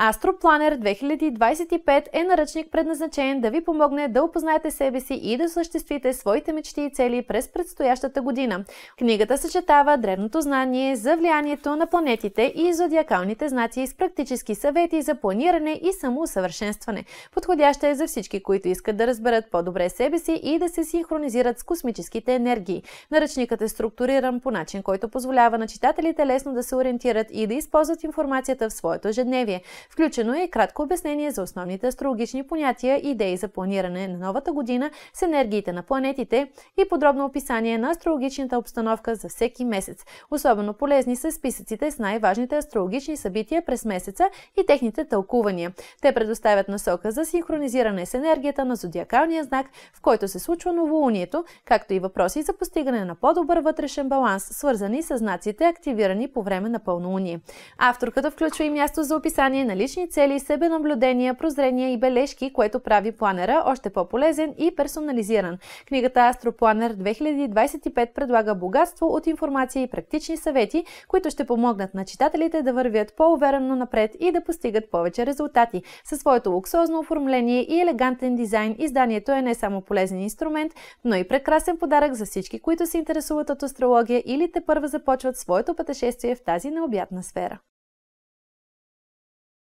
Астропланер 2025 е наръчник предназначен да ви помогне да опознаете себе си и да съществите своите мечти и цели през предстоящата година. Книгата съчетава древното знание за влиянието на планетите и зодиакалните знаци с практически съвети за планиране и самоусъвършенстване. Подходяща е за всички, които искат да разберат по-добре себе си и да се синхронизират с космическите енергии. Наръчникът е структуриран по начин, който позволява на читателите лесно да се ориентират и да използват информацията в своето ежедневие. Включено е и кратко обяснение за основните астрологични понятия и идеи за планиране на новата година с енергиите на планетите и подробно описание на астрологичната обстановка за всеки месец. Особено полезни са списъците с най-важните астрологични събития през месеца и техните тълкувания. Те предоставят насока за синхронизиране с енергията на зодиакалния знак, в който се случва новолунието, както и въпроси за постигане на по-добър вътрешен баланс, свързани с знаците, активирани по време на пълнолуние. Авторката включва и място за описание на лични цели, себе наблюдения, прозрения и бележки, което прави планера още по-полезен и персонализиран. Книгата Астропланер 2025 предлага богатство от информация и практични съвети, които ще помогнат на читателите да вървят по-уверено напред и да постигат повече резултати. Със своето луксозно оформление и елегантен дизайн, изданието е не само полезен инструмент, но и прекрасен подарък за всички, които се интересуват от астрология или те първа започват своето пътешествие в тази необятна сфера.